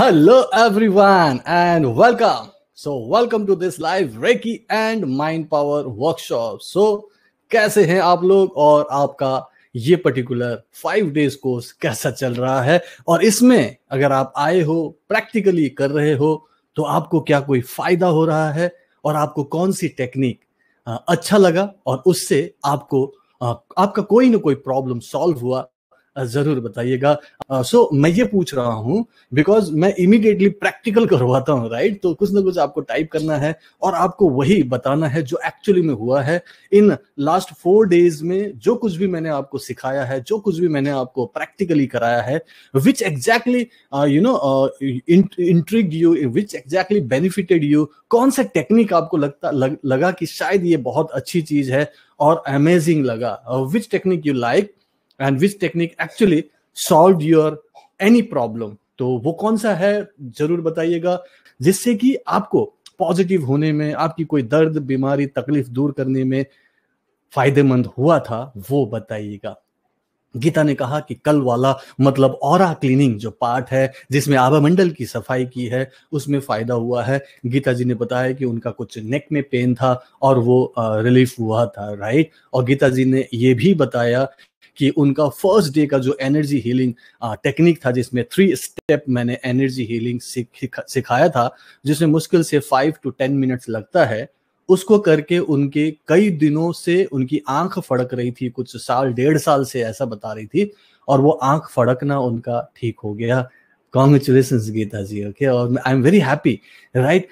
Hello everyone and welcome so welcome to this live reiki and mind power workshop so कैसे हैं आप लोग और आपका ये पर्टिकुलर फाइव डेज कोर्स कैसा चल रहा है और इसमें अगर आप आए हो प्रैक्टिकली कर रहे हो तो आपको क्या कोई फायदा हो रहा है और आपको कौन सी टेक्निक अच्छा लगा और उससे आपको आपका कोई ना कोई प्रॉब्लम सॉल्व हुआ जरूर बताइएगा सो uh, so, मैं ये पूछ रहा हूँ बिकॉज मैं इमीडिएटली प्रैक्टिकल करवाता हूँ राइट तो कुछ ना कुछ आपको टाइप करना है और आपको वही बताना है जो एक्चुअली में हुआ है इन लास्ट फोर डेज में जो कुछ भी मैंने आपको सिखाया है जो कुछ भी मैंने आपको प्रैक्टिकली कराया है विच एग्जैक्टली यू नो इंट्रिक you which exactly benefited you कौन सा टेक्निक आपको लगता लग, लगा कि शायद ये बहुत अच्छी चीज है और अमेजिंग लगा which technique you like and which technique actually solve your any problem तो वो कौन सा है जरूर बताइएगा जिससे कि आपको पॉजिटिव होने में आपकी कोई दर्द बीमारी तकलीफ दूर करने में फायदेमंद हुआ था वो बताइएगा गीता ने कहा कि कल वाला मतलब और क्लीनिंग जो पार्ट है जिसमें आभा मंडल की सफाई की है उसमें फायदा हुआ है गीता जी ने बताया कि उनका कुछ नेक में पेन था और वो रिलीफ हुआ था राइट और गीता जी ने ये भी बताया कि उनका फर्स्ट डे का जो एनर्जी हीलिंग टेक्निक था जिसमें थ्री स्टेप मैंने एनर्जी हीलिंग सिखाया था जिसमें मुश्किल से फाइव टू टेन मिनट्स लगता है उसको करके उनके कई दिनों से उनकी आंख फड़क रही थी कुछ साल डेढ़ साल से ऐसा बता रही थी और वो आंख फड़कना उनका ठीक हो गया congratulations geeta ji okay i'm very happy right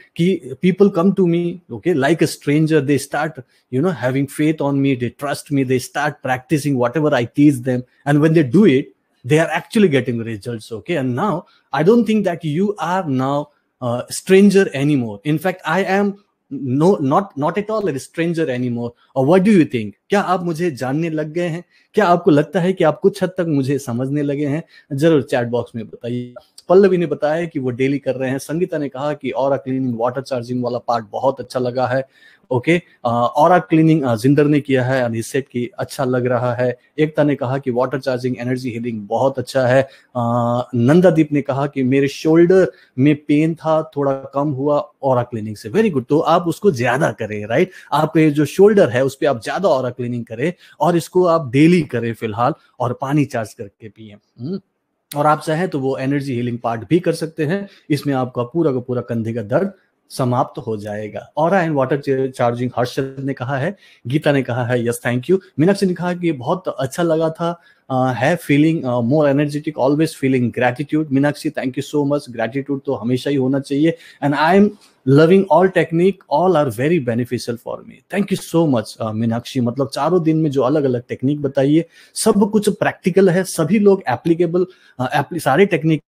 people come to me okay like a stranger they start you know having faith on me they trust me they start practicing whatever i teach them and when they do it they are actually getting results okay and now i don't think that you are now a stranger anymore in fact i am no not not at all stranger any more और what do you think क्या आप मुझे जानने लग गए हैं क्या आपको लगता है कि आप कुछ हद तक मुझे समझने लगे हैं जरूर चैट बॉक्स में बताइए पल्लवी ने बताया कि वो डेली कर रहे हैं संगीता ने कहा कि और क्लीनिंग वाटर चार्जिंग वाला पार्ट बहुत अच्छा लगा है ओके और क्लीनिंग जिंदर ने किया है एंड सेट की अच्छा लग रहा है एकता ने कहा कि वाटर चार्जिंग एनर्जी हीलिंग बहुत अच्छा है नंदादीप uh, ने कहा कि मेरे शोल्डर में पेन था थोड़ा कम हुआ और क्लीनिंग से वेरी गुड तो आप उसको ज्यादा करें राइट आपके जो शोल्डर है उस पर आप ज्यादा और क्लीनिंग करें और इसको आप डेली करें फिलहाल और पानी चार्ज करके पिए hmm? और आप चाहें तो वो एनर्जी हीलिंग पार्ट भी कर सकते हैं इसमें आपका पूरा का पूरा कंधे का दर्द समाप्त हो जाएगा और एंड वाटर चार्जिंग हर्षद ने कहा है गीता ने कहा है यस थैंक यू मीनाक्षी ने कहा कि बहुत अच्छा लगा था है feeling more energetic always feeling gratitude Meenakshi thank you so much gratitude तो हमेशा ही होना चाहिए and I am loving all technique all are very beneficial for me thank you so much Meenakshi मतलब चारों दिन में जो अलग अलग टेक्निक बताइए सब कुछ प्रैक्टिकल है सभी लोग एप्लीकेबल सारे टेक्निक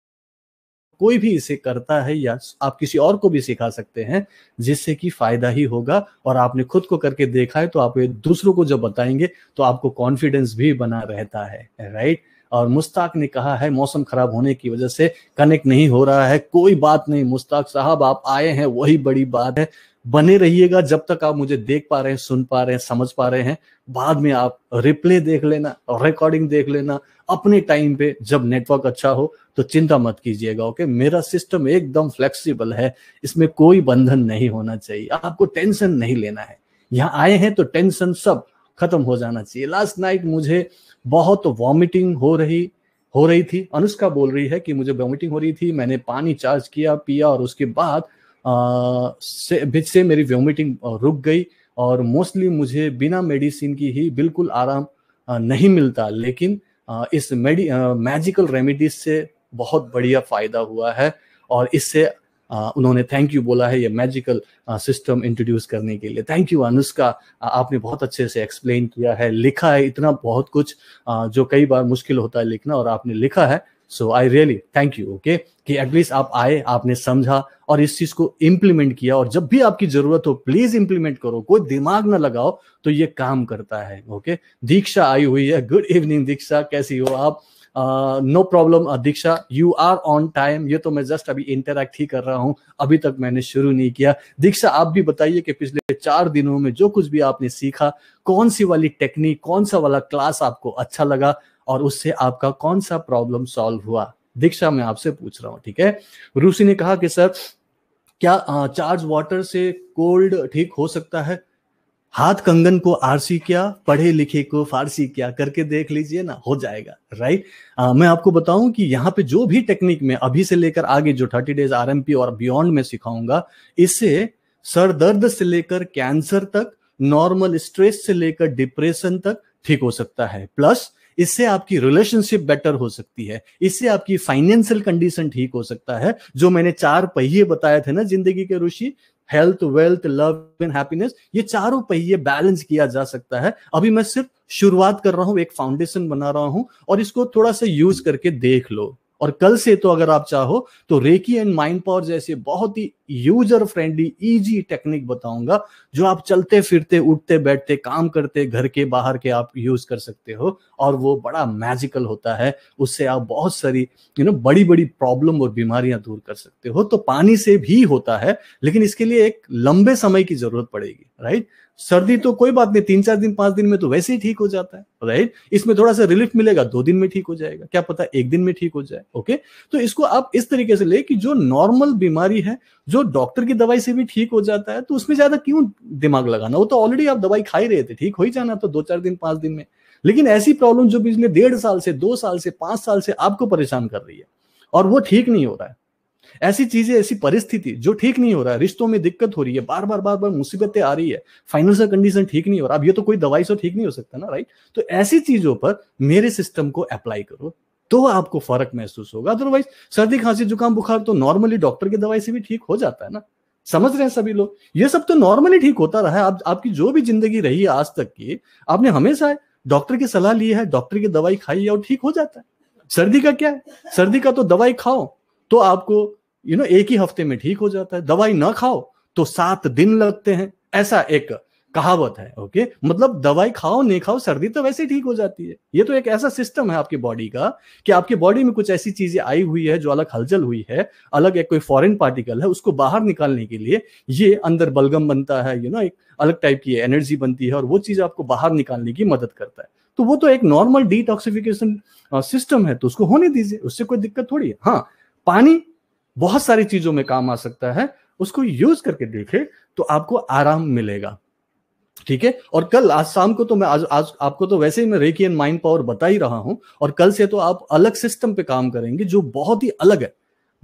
कोई भी इसे करता है या आप किसी और को भी सिखा सकते हैं जिससे कि फायदा ही होगा और आपने खुद को करके देखा है तो आप ये दूसरों को जब बताएंगे तो आपको कॉन्फिडेंस भी बना रहता है राइट और मुश्ताक ने कहा है मौसम खराब होने की वजह से कनेक्ट नहीं हो रहा है कोई बात नहीं मुश्ताक साहब आप आए हैं वही बड़ी बात है बने रहिएगा जब तक आप मुझे देख पा रहे हैं सुन पा रहे हैं समझ पा रहे हैं बाद में आप रिप्ले देख लेना रिकॉर्डिंग देख लेना अपने टाइम पे जब नेटवर्क अच्छा हो तो चिंता मत कीजिएगा ओके मेरा सिस्टम एकदम फ्लेक्सिबल है इसमें कोई बंधन नहीं होना चाहिए आपको टेंशन नहीं लेना है यहाँ आए हैं तो टेंशन सब खत्म हो जाना चाहिए लास्ट नाइट मुझे बहुत वॉमिटिंग हो रही हो रही थी अनुष्का बोल रही है कि मुझे वॉमिटिंग हो रही थी मैंने पानी चार्ज किया पिया और उसके बाद से बीच से मेरी वोमिटिंग रुक गई और मोस्टली मुझे बिना मेडिसिन की ही बिल्कुल आराम नहीं मिलता लेकिन इस मेडि मैजिकल रेमेडीज से बहुत बढ़िया फायदा हुआ है और इससे उन्होंने थैंक यू बोला है ये मैजिकल सिस्टम इंट्रोड्यूस करने के लिए थैंक यू अनुष्का आपने बहुत अच्छे से एक्सप्लेन किया है लिखा है इतना बहुत कुछ जो कई बार मुश्किल होता है लिखना और आपने लिखा है so I really thank you okay कि एटलीस्ट आप आए आपने समझा और इस चीज को इम्प्लीमेंट किया और जब भी आपकी जरूरत हो प्लीज इम्प्लीमेंट करो कोई दिमाग ना लगाओ तो ये काम करता है ओके okay? दीक्षा आई हुई है गुड इवनिंग दीक्षा कैसी हो आप no problem Diksha you are on time ये तो मैं जस्ट अभी इंटरेक्ट ही कर रहा हूँ अभी तक मैंने शुरू नहीं किया दीक्षा आप भी बताइए कि पिछले चार दिनों में जो कुछ भी आपने सीखा कौन सी वाली टेक्निक कौन सा वाला क्लास आपको अच्छा लगा और उससे आपका कौन सा प्रॉब्लम सॉल्व हुआ दीक्षा मैं आपसे पूछ रहा हूँ ठीक है रूसी ने कहा कि सर क्या चार्ज वाटर से कोल्ड ठीक हो सकता है हाथ कंगन को आरसी क्या पढ़े लिखे को फारसी क्या करके देख लीजिए ना हो जाएगा राइट आ, मैं आपको बताऊं कि यहाँ पे जो भी टेक्निक में अभी से लेकर आगे जो थर्टी डेज आरएमपी और बियॉन्ड में सिखाऊंगा इससे सर दर्द से लेकर कैंसर तक नॉर्मल स्ट्रेस से लेकर डिप्रेशन तक ठीक हो सकता है प्लस इससे आपकी रिलेशनशिप बेटर हो सकती है इससे आपकी फाइनेंशियल कंडीशन ठीक हो सकता है जो मैंने चार पहिए बताए थे ना जिंदगी के ऋषि health wealth love and happiness ये चारों पहिए बैलेंस किया जा सकता है अभी मैं सिर्फ शुरुआत कर रहा हूं एक फाउंडेशन बना रहा हूं और इसको थोड़ा सा यूज करके देख लो और कल से तो अगर आप चाहो तो रेकी एंड माइंड पावर जैसे बहुत ही यूजर फ्रेंडली इजी टेक्निक बताऊंगा जो आप चलते फिरते उठते बैठते काम करते घर के बाहर के आप यूज कर सकते हो और वो बड़ा मैजिकल होता है उससे आप बहुत सारी यू नो बड़ी बड़ी प्रॉब्लम और बीमारियां दूर कर सकते हो तो पानी से भी होता है लेकिन इसके लिए एक लंबे समय की जरूरत पड़ेगी राइट सर्दी तो कोई बात नहीं तीन चार दिन पांच दिन में तो वैसे ही ठीक हो जाता है राइट इसमें थोड़ा सा रिलीफ मिलेगा दो दिन में ठीक हो जाएगा क्या पता एक दिन में ठीक हो जाए ओके तो इसको आप इस तरीके से ले कि जो नॉर्मल बीमारी है जो डॉक्टर की दवाई से भी ठीक हो जाता है तो उसमें ज्यादा क्यों दिमाग लगाना वो तो ऑलरेडी आप दवाई खा ही रहे थे ठीक हो ही जाना तो दो चार दिन पांच दिन में लेकिन ऐसी प्रॉब्लम जो पिछले डेढ़ साल से दो साल से पांच साल से आपको परेशान कर रही है और वो ठीक नहीं हो रहा है ऐसी चीजें ऐसी परिस्थिति जो ठीक नहीं हो रहा है रिश्तों में दिक्कत हो रही है बार बार बार बार मुसीबतें आ रही है फाइनेंशियल कंडीशन ठीक नहीं हो रहा अब ये तो कोई दवाई से ठीक नहीं हो सकता ना राइट तो ऐसी चीजों पर मेरे सिस्टम को अप्लाई करो तो आपको फर्क महसूस होगा अदरवाइज सर्दी खांसी जुकाम बुखार तो नॉर्मली डॉक्टर की दवाई से भी ठीक हो जाता है ना समझ रहे हैं सभी लोग ये सब तो नॉर्मली ठीक होता रहा है आप, आपकी जो भी जिंदगी रही है आज तक की आपने हमेशा डॉक्टर की सलाह ली है डॉक्टर की दवाई खाई है और ठीक हो जाता है सर्दी का क्या है सर्दी का तो दवाई खाओ तो आपको यू नो एक ही हफ्ते में ठीक हो जाता है दवाई ना खाओ तो सात दिन लगते हैं ऐसा एक कहावत है ओके मतलब दवाई खाओ नहीं खाओ सर्दी तो वैसे ठीक हो जाती है ये तो एक ऐसा सिस्टम है आपकी बॉडी का कि आपके बॉडी में कुछ ऐसी चीजें आई हुई है जो अलग हलचल हुई है अलग एक कोई फॉरेन पार्टिकल है उसको बाहर निकालने के लिए ये अंदर बलगम बनता है यू नो एक अलग टाइप की एनर्जी बनती है और वो चीज आपको बाहर निकालने की मदद करता है तो वो तो एक नॉर्मल डिटॉक्सिफिकेशन सिस्टम है तो उसको होने दीजिए उससे कोई दिक्कत थोड़ी है हाँ पानी बहुत सारी चीजों में काम आ सकता है उसको यूज करके देखे तो आपको आराम मिलेगा ठीक है और कल आज शाम को तो मैं आज आज आपको तो वैसे ही मैं रेकी एंड माइंड पावर बता ही रहा हूं और कल से तो आप अलग सिस्टम पे काम करेंगे जो बहुत ही अलग है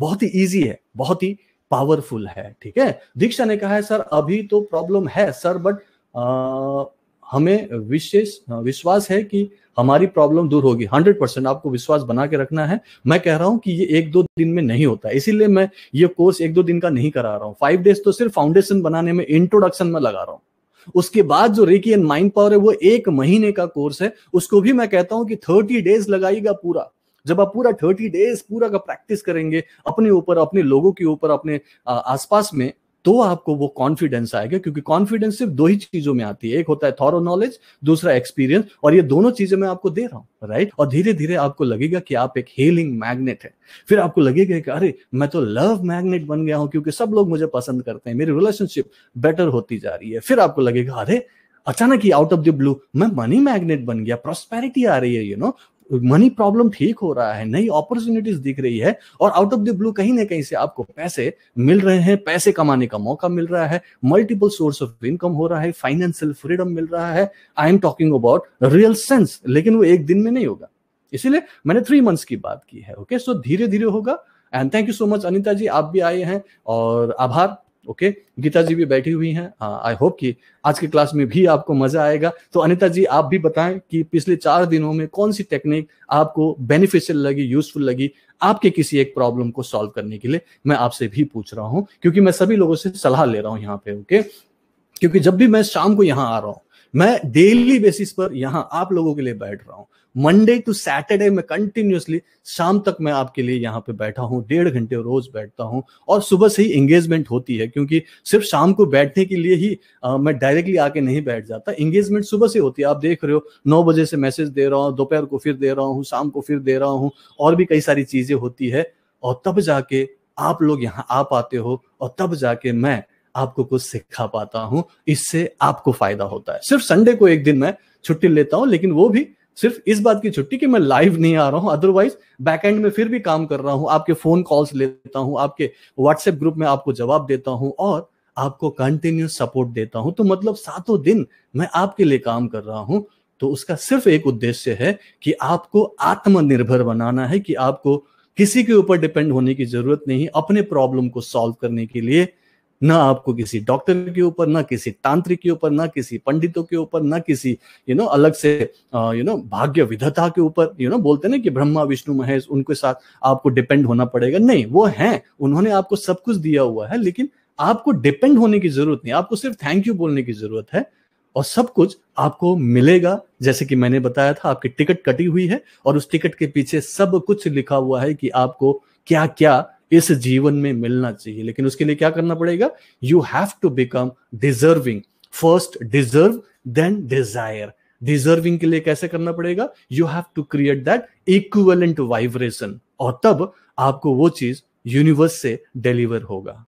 बहुत ही ईजी है बहुत ही पावरफुल है ठीक है दीक्षा ने कहा है सर अभी तो प्रॉब्लम है सर बट हमें विशेष हाँ, विश्वास है कि हमारी प्रॉब्लम दूर होगी हंड्रेड परसेंट आपको विश्वास बना के रखना है मैं कह रहा हूं कि ये एक दो दिन में नहीं होता इसीलिए मैं ये कोर्स एक दो दिन का नहीं करा रहा हूँ फाइव डेज तो सिर्फ फाउंडेशन बनाने में इंट्रोडक्शन में लगा रहा हूं उसके बाद जो रेकी एंड माइंड पावर है वो एक महीने का कोर्स है उसको भी मैं कहता हूं कि थर्टी डेज लगाइएगा पूरा जब आप पूरा थर्टी डेज पूरा का प्रैक्टिस करेंगे अपने ऊपर अपने लोगों के ऊपर अपने आसपास में तो आपको वो कॉन्फिडेंस आएगा क्योंकि कॉन्फिडेंस सिर्फ दो ही चीजों में आती है एक होता है थॉरो नॉलेज दूसरा एक्सपीरियंस और ये दोनों चीजें मैं आपको दे रहा हूँ राइट और धीरे धीरे आपको लगेगा कि आप एक हीलिंग मैग्नेट है फिर आपको लगेगा कि अरे मैं तो लव मैग्नेट बन गया हूं क्योंकि सब लोग मुझे पसंद करते हैं मेरी रिलेशनशिप बेटर होती जा रही है फिर आपको लगेगा अरे अचानक ही आउट ऑफ द ब्लू मैं मनी मैग्नेट बन गया प्रोस्पेरिटी आ रही है you you know know? Money problem ठीक हो रहा है नई अपॉर्चुनिटीज दिख रही है और आउट ऑफ द ब्लू कहीं ना कहीं से आपको पैसे मिल रहे हैं पैसे कमाने का मौका मिल रहा है मल्टीपल सोर्स ऑफ इनकम हो रहा है फाइनेंशियल फ्रीडम मिल रहा है I am talking about real sense लेकिन वो एक दिन में नहीं होगा इसीलिए मैंने थ्री मंथ्स की बात की है ओके सो धीरे धीरे होगा and thank you so much Anita ji आप भी आए हैं और आभार ओके गीता जी भी बैठी हुई हैं आई हाँ, होप कि आज के क्लास में भी आपको मजा आएगा तो अनिता जी आप भी बताएं कि पिछले चार दिनों में कौन सी टेक्निक आपको बेनिफिशियल लगी यूजफुल लगी आपके किसी एक प्रॉब्लम को सॉल्व करने के लिए मैं आपसे भी पूछ रहा हूं क्योंकि मैं सभी लोगों से सलाह ले रहा हूं यहाँ पे ओके क्योंकि जब भी मैं शाम को यहाँ आ रहा हूँ मैं डेली बेसिस पर यहाँ आप लोगों के लिए बैठ रहा हूँ मंडे टू सैटरडे में कंटिन्यूसली शाम तक मैं आपके लिए यहाँ पे बैठा हूँ डेढ़ घंटे रोज बैठता हूँ और सुबह से ही एंगेजमेंट होती है क्योंकि सिर्फ शाम को बैठने के लिए ही आ, मैं डायरेक्टली आके नहीं बैठ जाता एंगेजमेंट सुबह से होती है आप देख रहे हो नौ बजे से मैसेज दे रहा हूँ दोपहर को फिर दे रहा हूँ शाम को फिर दे रहा हूँ और भी कई सारी चीजें होती है और तब जाके आप लोग यहाँ आ पाते हो और तब जाके मैं आपको कुछ सिखा पाता हूँ इससे आपको फायदा होता है सिर्फ संडे को एक दिन मैं छुट्टी लेता हूँ लेकिन वो भी सिर्फ इस बात की छुट्टी कि मैं लाइव नहीं आ रहा हूं अदरवाइज बैक एंड में फिर भी काम कर रहा हूं आपके फोन कॉल्स लेता हूं आपके व्हाट्सएप ग्रुप में आपको जवाब देता हूं और आपको कंटिन्यू सपोर्ट देता हूं तो मतलब सातों दिन मैं आपके लिए काम कर रहा हूं तो उसका सिर्फ एक उद्देश्य है कि आपको आत्मनिर्भर बनाना है कि आपको किसी के ऊपर डिपेंड होने की जरूरत नहीं अपने प्रॉब्लम को सॉल्व करने के लिए ना आपको किसी डॉक्टर के ऊपर ना किसी तांत्रिक के ऊपर ना किसी पंडितों के ऊपर ना किसी यू you नो know, अलग से यू uh, नो भाग्य विधता के ऊपर यू नो बोलते ना कि ब्रह्मा विष्णु महेश उनके साथ आपको डिपेंड होना पड़ेगा नहीं वो हैं उन्होंने आपको सब कुछ दिया हुआ है लेकिन आपको डिपेंड होने की जरूरत नहीं आपको सिर्फ थैंक यू बोलने की जरूरत है और सब कुछ आपको मिलेगा जैसे कि मैंने बताया था आपकी टिकट कटी हुई है और उस टिकट के पीछे सब कुछ लिखा हुआ है कि आपको क्या क्या इस जीवन में मिलना चाहिए लेकिन उसके लिए क्या करना पड़ेगा you have to become deserving first deserve then desire deserving के लिए कैसे करना पड़ेगा you have to create that equivalent vibration और तब आपको वो चीज यूनिवर्स से डिलीवर होगा